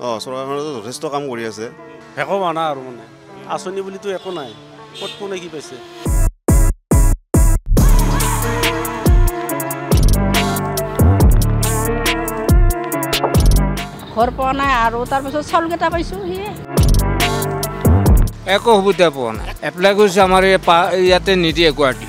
চৰকাৰখনেতো যথেষ্ট কাম কৰি আছে শেষ হোৱা না আৰু মানে আঁচনি বুলিতো একো নাই ক'ত কোনে কি পাইছে ঘৰ পোৱা নাই আৰু তাৰপিছত চাউলকেইটা পাইছোঁ সি একো সুবিধা পোৱা নাই এপ্লাই কৰিছোঁ আমাৰ ইয়াতে নিদিয়ে গুৱাহাটী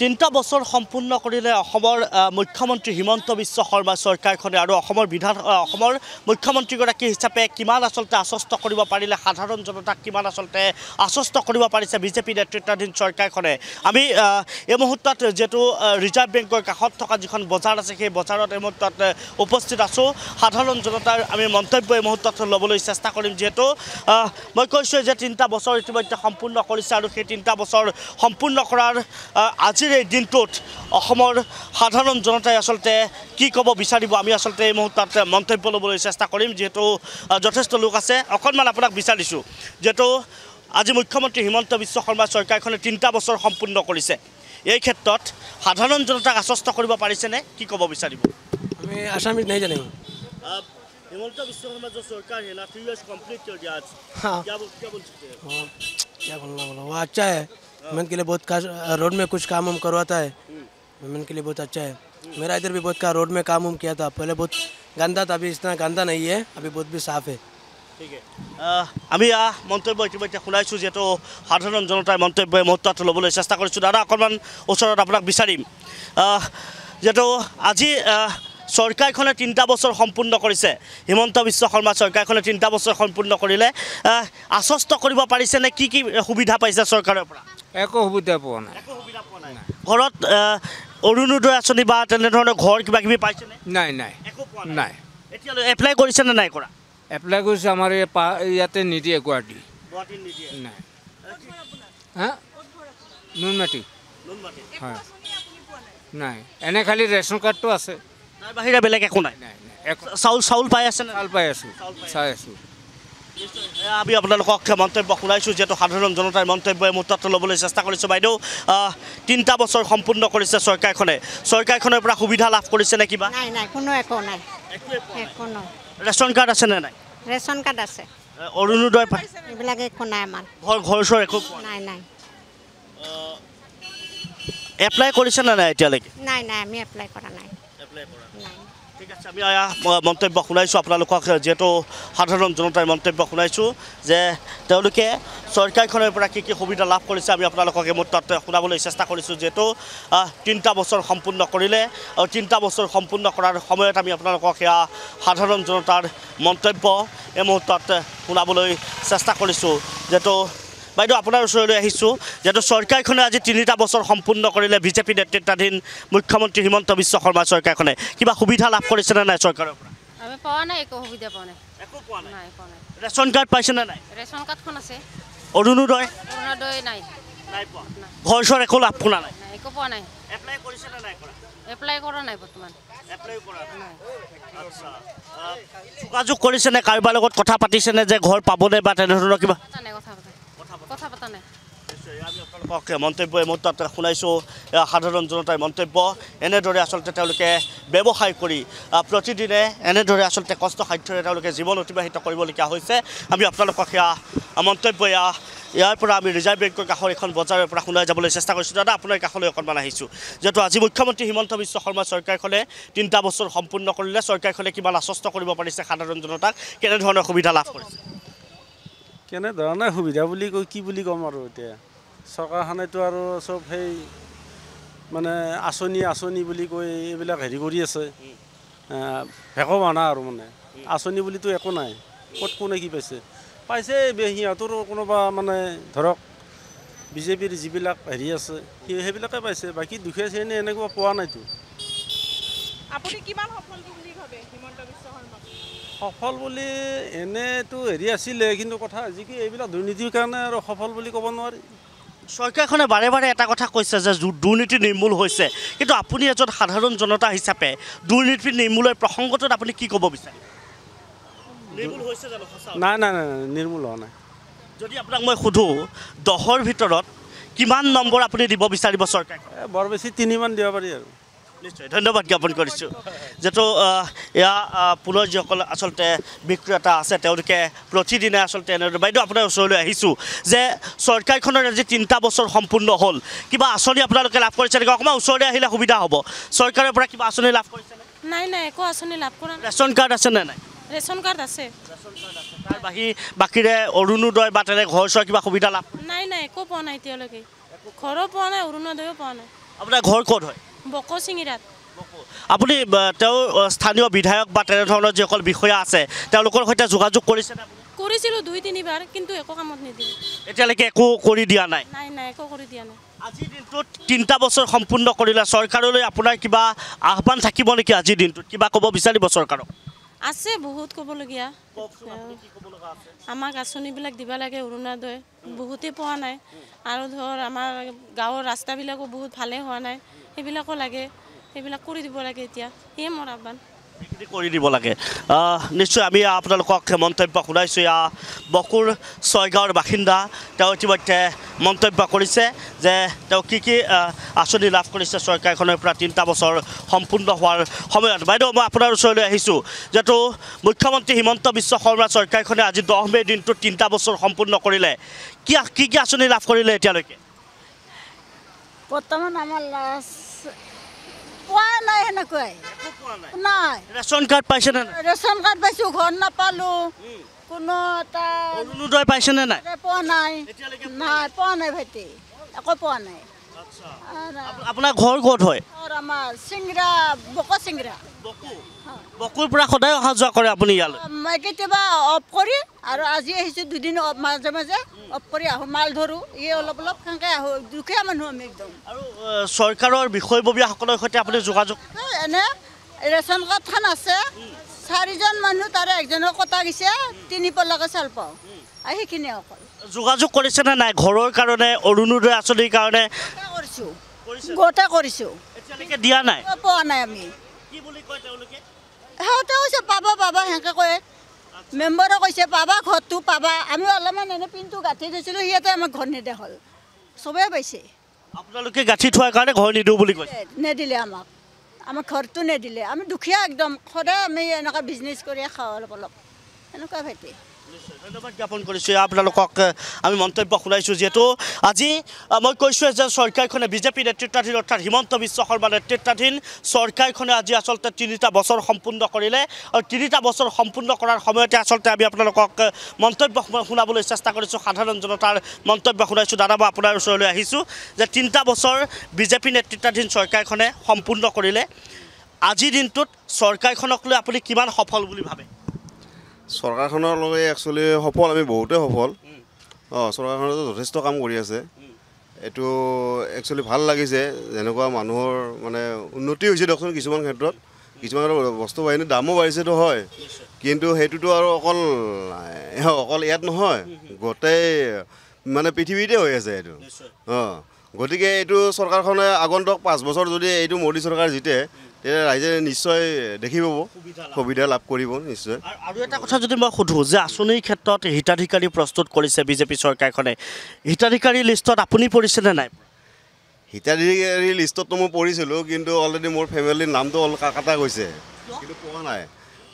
তিনিটা বছৰ সম্পূৰ্ণ কৰিলে অসমৰ মুখ্যমন্ত্ৰী হিমন্ত বিশ্ব শৰ্মা চৰকাৰখনে আৰু অসমৰ বিধান অসমৰ মুখ্যমন্ত্ৰীগৰাকী হিচাপে কিমান আচলতে আশ্বস্ত কৰিব পাৰিলে সাধাৰণ জনতাক কিমান আচলতে আশ্বস্ত কৰিব পাৰিছে বিজেপি নেতৃত্বাধীন চৰকাৰখনে আমি এই মুহূৰ্তত যিহেতু ৰিজাৰ্ভ বেংকৰ কাষত থকা যিখন বজাৰ আছে সেই বজাৰত এই মুহূৰ্তত উপস্থিত আছোঁ সাধাৰণ জনতাৰ আমি মন্তব্য এই মুহূৰ্তত ল'বলৈ চেষ্টা কৰিম যিহেতু মই কৈছোঁ যে তিনিটা বছৰ ইতিমধ্যে সম্পূৰ্ণ কৰিছে আৰু সেই তিনিটা বছৰ সম্পূৰ্ণ কৰাৰ আজিৰ এই দিনটোত অসমৰ সাধাৰণ জনতাই আচলতে কি ক'ব বিচাৰিব আমি আচলতে এই মুহূৰ্তত মন্তব্য ল'বলৈ চেষ্টা কৰিম যিহেতু যথেষ্ট লোক আছে অকণমান আপোনাক বিচাৰিছোঁ যিহেতু আজি মুখ্যমন্ত্ৰী হিমন্ত বিশ্ব শৰ্মা চৰকাৰখনে তিনিটা বছৰ সম্পূৰ্ণ কৰিছে এই ক্ষেত্ৰত সাধাৰণ জনতাক আশ্বস্ত কৰিব পাৰিছেনে কি ক'ব বিচাৰিব আমি আছামিক নাই জানিব मैं इनके लिए बहुत खास रोड में कुछ काम हम करवाता है मैं इनके लिए बहुत अच्छा है मेरा इधर भी बहुत का रोड में काम हम किया था पहले बहुत गंदा था अभी इतना गंदा नहीं है अभी बहुत भी साफ है আমি মন্তব্য ইতিমধ্যে শুনাইছোঁ যিহেতু সাধাৰণ জনতাই মন্তব্য মুহূৰ্তত ল'বলৈ চেষ্টা কৰিছোঁ দাদা অকণমান ওচৰত আপোনাক বিচাৰিম যিহেতু আজি চৰকাৰখনে তিনিটা বছৰ সম্পূৰ্ণ কৰিছে হিমন্ত বিশ্ব শৰ্মা চৰকাৰখনে তিনিটা বছৰ সম্পূৰ্ণ কৰিলে আশ্বস্ত কৰিব পাৰিছেনে কি কি সুবিধা পাইছে চৰকাৰৰ পৰা একো সুবিধা পোৱা নাই ঘৰত অৰুণোদয় আঁচনি বা তেনেধৰণৰ ঘৰ কিবা কিবি পাইছে নাই নাই নাই এতিয়ালৈ এপ্লাই কৰিছেনে নাই কৰা এপ্লাই কৰিছে আমাৰ ইয়াতে নিদিয়ে গুৱাহাটী নাই হা নাই এনে খালি ৰেচন কাৰ্ডটো আছে বাহিৰা বেলেগ একো নাই চাউল চাউল পাই আছে চাউল পাই আছোঁ চাই আছোঁ আমি আপোনালোকক মন্তব্য শুনাইছোঁ যিহেতু সাধাৰণ জনতাৰ মন্তব্যই মোৰ তাত ল'বলৈ চেষ্টা কৰিছোঁ বাইদেউ তিনিটা বছৰ সম্পূৰ্ণ কৰিছে চৰকাৰখনে চৰকাৰখনৰ পৰা সুবিধা লাভ কৰিছে নে কিবা ৰেচন কাৰ্ড আছে নে নাই ৰেচন কাৰ্ড আছে অৰুণোদয় এইবিলাক একো নাই আমাৰ ঘৰ ঘৰ ওচৰ একো নাই নাই এপ্লাই কৰিছে নে নাই এতিয়ালৈকে নাই নাই আমি এপ্লাই কৰা নাই আমি আয়া মন্তব্য শুনাইছোঁ আপোনালোকক যিহেতু সাধাৰণ জনতাই মন্তব্য শুনাইছোঁ যে তেওঁলোকে চৰকাৰখনৰ পৰা কি কি সুবিধা লাভ কৰিছে আমি আপোনালোকক এই মুহূৰ্তত শুনাবলৈ চেষ্টা কৰিছোঁ যিহেতু তিনিটা বছৰ সম্পূৰ্ণ কৰিলে আৰু তিনিটা বছৰ সম্পূৰ্ণ কৰাৰ সময়ত আমি আপোনালোকক সেয়া সাধাৰণ জনতাৰ মন্তব্য এই মুহূৰ্তত শুনাবলৈ চেষ্টা কৰিছোঁ যিহেতু বাইদেউ আপোনাৰ ওচৰলৈ আহিছোঁ যিহেতু চৰকাৰখনে আজি তিনিটা বছৰ সম্পূৰ্ণ কৰিলে বিজেপি নেতৃত্বাধীন মুখ্যমন্ত্ৰী হিমন্ত বিশ্ব শৰ্মা চৰকাৰখনে কিবা সুবিধা লাভ কৰিছে নে নাই চৰকাৰৰ পৰা আমি ঘৰ একো লাভ কৰিছে নে কৰা যোগাযোগ কৰিছেনে কাৰোবাৰ লগত কথা পাতিছেনে যে ঘৰ পাবনে বা তেনেধৰণৰ কিবা জানে পক্ষে মন্তব্য এই মুহূর্তে শুনাইছো সাধারণ জনতার মন্তব্য এনেদরে আসলতে ব্যবসায় করে প্রতিদিনে এনেদরে আসলতে কষ্ট সাধ্যরে জীবন অতিবাহিত করবলিয়া হয়েছে আমি আপনার সেয়া মন্তব্য এয়া ইয়ারপরা আমি রিজার্ভ ব্যাঙ্কর কাছর এখন বজারের পর শুনে যাবলে চেষ্টা করছো দাদা আপনার কাছলে অকান আছো যেহেতু আজি মুখ্যমন্ত্রী হিমন্ত বিশ্ব শর্মা সরকারখানে তিনটা বছর সম্পূর্ণ করলে সরকারখানে কিমান আশ্বস্ত করবেন সাধারণ জনতাক কেন ধরনের সুবিধা লাভ করেছে কেনেধৰণে সুবিধা বুলি কৈ কি বুলি ক'ম আৰু এতিয়া চৰকাৰখনেতো আৰু চব সেই মানে আঁচনি আঁচনি বুলি কৈ এইবিলাক হেৰি কৰি আছে ভেকমা না আৰু মানে আঁচনি বুলিতো একো নাই ক'ত কোনে কি পাইছে পাইছে সিহঁতৰো কোনোবা মানে ধৰক বিজেপিৰ যিবিলাক হেৰি আছে সি সেইবিলাকে পাইছে বাকী দুখীয়া শ্ৰেণী এনেকুৱা পোৱা নাইতো আপুনি কিমান সফল বুলি ভাবে হিমন্ত বিশ্ব শৰ্মা সফল বুলি এনেতো হেৰি আছিলে কিন্তু কথা আজি কি এইবিলাক দুৰ্নীতিৰ কাৰণে আৰু সফল বুলি ক'ব নোৱাৰি চৰকাৰখনে বাৰে বাৰে এটা কথা কৈছে যে দুৰ্নীতি নিৰ্মূল হৈছে কিন্তু আপুনি এজন সাধাৰণ জনতা হিচাপে দুৰ্নীতি নিৰ্মূলৰ প্ৰসংগটোত আপুনি কি ক'ব বিচাৰে নাই নাই নাই নিৰ্মূল হোৱা নাই যদি আপোনাক মই সোধোঁ দহৰ ভিতৰত কিমান নম্বৰ আপুনি দিব বিচাৰিব চৰকাৰে বৰ বেছি তিনিমান দিব পাৰি আৰু নিশ্চয় ধন্যবাদ জ্ঞাপন কৰিছোঁ যিহেতু ইয়াৰ পুনৰ যিসকল আচলতে বিক্ৰেতা আছে তেওঁলোকে প্ৰতিদিনে আচলতে এনেদৰে বাইদেউ আপোনাৰ ওচৰলৈ আহিছোঁ যে চৰকাৰখনৰ আজি তিনিটা বছৰ সম্পূৰ্ণ হ'ল কিবা আঁচনি আপোনালোকে লাভ কৰিছে নেকি অকণমান ওচৰলৈ আহিলে সুবিধা হ'ব চৰকাৰৰ পৰা কিবা আঁচনি লাভ কৰিছে নাই নাই একো আঁচনি লাভ কৰা ৰেচন কাৰ্ড আছে নে নাই ৰেচন কাৰ্ড আছে তাৰ বাহিৰ বাকীৰে অৰুণোদয় বা তেনে ঘৰ চোৱা কিবা সুবিধা লাভ নাই নাই একো পোৱা নাই এতিয়ালৈকে ঘৰো পোৱা নাই অৰুণোদয়ো পোৱা নাই আপোনাৰ ঘৰ ক'ত হয় বকো সিংরাত আপনি স্থানীয় বিধায়ক বা তে ধরনের যখন বিষয়া আছে সাথে যোগাযোগ করেছে করেছিল দুই তিনবার কিন্তু একো কামত নিদিয়ে এটালেকে একো করে দিয়া নাই নাই নাই একো করে দিয়া নাই আজি দিনটোত তিনটা বছর সম্পূর্ণ করিলা সরকারলৈ আপনার কিবা আহ্বান থাকিব নেকি আজি দিনটোত কিবা কব বিচাৰিব চৰকাৰক আছে বহুত কবলগীয়া আমাক আঁচনিবিলাক দিব লাগে অৰুণোদয় বহুতেই পোৱা নাই আৰু ধৰ আমাৰ গাঁৱৰ ৰাস্তাবিলাকো বহুত ভালেই হোৱা নাই সেইবিলাকো লাগে সেইবিলাক কৰি দিব লাগে এতিয়া সেয়ে মোৰ আহ্বান কৰি দিব লাগে নিশ্চয় আমি আপোনালোকক মন্তব্য শুনাইছোঁ ইয়াৰ বকুৰ ছয়গাঁৱৰ বাসিন্দা তেওঁ ইতিমধ্যে মন্তব্য কৰিছে যে তেওঁ কি কি আঁচনি লাভ কৰিছে চৰকাৰখনৰ পৰা তিনিটা বছৰ সম্পূৰ্ণ হোৱাৰ সময়ত বাইদেউ মই আপোনাৰ ওচৰলৈ আহিছোঁ যিহেতু মুখ্যমন্ত্ৰী হিমন্ত বিশ্ব শৰ্মা চৰকাৰখনে আজি দহ মে' দিনটোত তিনিটা বছৰ সম্পূৰ্ণ কৰিলে কি কি আঁচনি লাভ কৰিলে এতিয়ালৈকে বৰ্তমান আমাৰ পোৱা নাই সেনেকুৱাই নাই ৰেচন কাৰ্ড পাইছে নে ৰেচন কাৰ্ড পাইছোঁ ঘৰ নাপালো কোনো এটা অৰুণোদয় পাইছে নে নাই পোৱা নাই নাই পোৱা নাই ভাইটি একো পোৱা নাই আপোনাৰ ঘৰ ক'ত হয় আমাৰ চিংৰা বকো চিংৰা বকো বকুৰ পৰা সদায় অহা যোৱা কৰে আপুনি ইয়ালৈ কেতিয়াবা অফ কৰি আৰু আজি আহিছোঁ দুদিন মাজে মাজে অফ কৰি আহোঁ মাল ধৰোঁ এই অলপ অলপ সেনেকৈ আহোঁ দুখীয়া মানুহ আমি একদম আৰু চৰকাৰৰ বিষয়ববীয়াসকলৰ সৈতে আপুনি যোগাযোগ এনে ৰেচন কাৰ্ডখন আছে চাৰিজন মানুহ তাৰে একজনক কটা গৈছে তিনি পল্লাকে চাল পাওঁ সেইখিনিয়ে অকল যোগাযোগ কৰিছেনে নাই ঘৰৰ কাৰণে অৰুণোদয় আঁচনিৰ কাৰণে কৰিছোঁ গোটেই কৰিছোঁ দিয়া নাই পোৱা নাই আমি কি বুলি কয় তেওঁলোকে সিহঁতেও কৈছে পাবা পাবা সেনেকৈ কয় মেম্বৰে কৈছে পাবা ঘৰটো পাবা আমি অলপমান এনে পিনটো গাঁঠি দিছিলোঁ সিহঁতে আমাক ঘৰ নেদেখল চবেই পাইছে আপোনালোকে গাঁঠি থোৱাৰ কাৰণে ঘৰ নিদিওঁ বুলি কৈছে নিদিলে আমাক আমাক ঘৰটো নিদিলে আমি দুখীয়া একদম সদায় আমি এনেকুৱা বিজনেছ কৰিয়ে খাওঁ অলপ অলপ সেনেকুৱা ভাইটি ধন্যবাদ জ্ঞাপন কৰিছোঁ আপোনালোকক আমি মন্তব্য শুনাইছোঁ যিহেতু আজি মই কৈছো যে সৰকাৰখানে বিজেপি নেতৃত্বাধীন অৰ্থাৎ হিমন্ত বিশ্ব শৰ্মা নেতৃত্বাধীন চৰকাৰখনে আজি আচলতে তিনিটা বছৰ সম্পূৰ্ণ কৰিলে আৰু তিনিটা বছৰ সম্পূৰ্ণ কৰাৰ সময়তে আচলতে আমি আপোনালোকক মন্তব্য শুনাবলৈ চেষ্টা কৰিছোঁ সাধাৰণ জনতাৰ মন্তব্য শুনাইছোঁ দাদা মই আপোনাৰ ওচৰলৈ আহিছোঁ যে তিনটা বছৰ বিজেপি নেতৃত্বাধীন চৰকাৰখনে সম্পূৰ্ণ কৰিলে আজিৰ দিনটোত চৰকাৰখনক লৈ আপুনি কিমান সফল বুলি ভাবে চৰকাৰখনৰ লগত একচুৱেলি সফল আমি বহুতে সফল অঁ চৰকাৰখনেতো যথেষ্ট কাম কৰি আছে এইটো একচুৱেলি ভাল লাগিছে যেনেকুৱা মানুহৰ মানে উন্নতি হৈছে দিয়কচোন কিছুমান ক্ষেত্ৰত কিছুমান বস্তু বাহিনী দামো বাঢ়িছেতো হয় কিন্তু সেইটোতো আৰু অকল অকল ইয়াত নহয় গোটেই মানে পৃথিৱীতে হৈ আছে এইটো অঁ গতিকে এইটো চৰকাৰখনে আগন্তুক পাঁচ বছৰ যদি এইটো মোদী চৰকাৰ জিতে তেতিয়া ৰাইজে নিশ্চয় দেখি পাব সুবিধা লাভ কৰিব নিশ্চয় আৰু এটা কথা যদি মই সুধোঁ যে আঁচনিৰ ক্ষেত্ৰত হিতাধিকাৰী প্ৰস্তুত কৰিছে বিজেপি চৰকাৰখনে হিতাধিকাৰী লিষ্টত আপুনি পৰিছেনে নাই হিতাধিকাৰী লিষ্টততো মই পৰিছিলোঁ কিন্তু অলৰেডি মোৰ ফেমিলিৰ নামটো অলপ কাটা গৈছে কিন্তু পোৱা নাই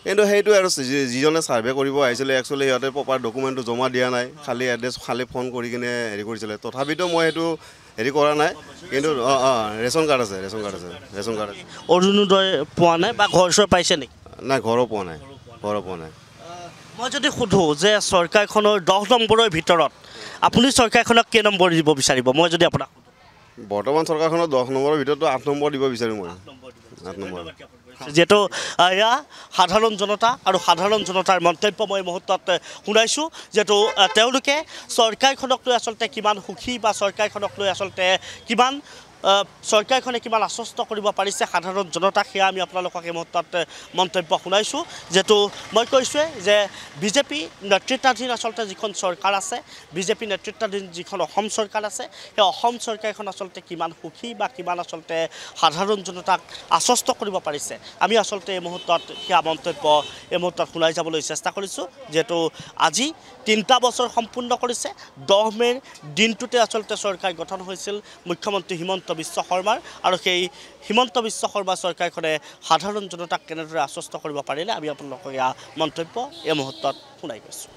কিন্তু সেইটো আৰু যিজনে ছাৰ্ভে কৰিব আহিছিলে একচুৱেলি সিহঁতে প্ৰপাৰ ডকুমেণ্টটো জমা দিয়া নাই খালি এড্ৰেছ খালি ফোন কৰি কিনে হেৰি কৰিছিলে তথাপিতো মই সেইটো হেৰি কৰা নাই কিন্তু অঁ অঁ ৰেচন কাৰ্ড আছে ৰেচন কাৰ্ড আছে ৰেচন কাৰ্ড অৰুণোদয় পোৱা নাই বা ঘৰ চৰ পাইছে নেকি নাই ঘৰো পোৱা নাই ঘৰো পোৱা নাই মই যদি সোধোঁ যে চৰকাৰখনৰ দহ নম্বৰৰ ভিতৰত আপুনি চৰকাৰখনক কেই নম্বৰ দিব বিচাৰিব মই যদি আপোনাক বৰ্তমান চৰকাৰখনৰ দহ নম্বৰৰ ভিতৰতো আঠ নম্বৰ দিব বিচাৰোঁ মই আঠ নম্বৰ যিহেতু এয়া সাধাৰণ জনতা আৰু সাধাৰণ জনতাৰ মন্তব্য মই এই মুহূৰ্তত শুনাইছোঁ যিহেতু তেওঁলোকে চৰকাৰখনক লৈ আচলতে কিমান সুখী বা চৰকাৰখনক লৈ আচলতে কিমান চৰকাৰখনে কিমান আশ্বস্ত কৰিব পাৰিছে সাধাৰণ জনতাক সেয়া আমি আপোনালোকক এই মুহূৰ্তত মন্তব্য শুনাইছোঁ যিহেতু মই কৈছোঁৱেই যে বিজেপি নেতৃত্বাধীন আচলতে যিখন চৰকাৰ আছে বিজেপি নেতৃত্বাধীন যিখন অসম চৰকাৰ আছে সেই অসম চৰকাৰখন আচলতে কিমান সুখী বা কিমান আচলতে সাধাৰণ জনতাক আশ্বস্ত কৰিব পাৰিছে আমি আচলতে এই মুহূৰ্তত সেয়া মন্তব্য এই মুহূৰ্তত শুনাই যাবলৈ চেষ্টা কৰিছোঁ যিহেতু আজি তিনিটা বছৰ সম্পূৰ্ণ কৰিছে দহ মে'ৰ দিনটোতে আচলতে চৰকাৰ গঠন হৈছিল মুখ্যমন্ত্ৰী হিমন্ত হিমন্ত বিশ্ব শৰ্মাৰ আৰু সেই হিমন্ত বিশ্ব শৰ্মা চৰকাৰখনে সাধাৰণ জনতাক কেনেদৰে আশ্বস্ত কৰিব পাৰিলে আমি আপোনালোকক এয়া মন্তব্য এই মুহূৰ্তত শুনাই গৈছোঁ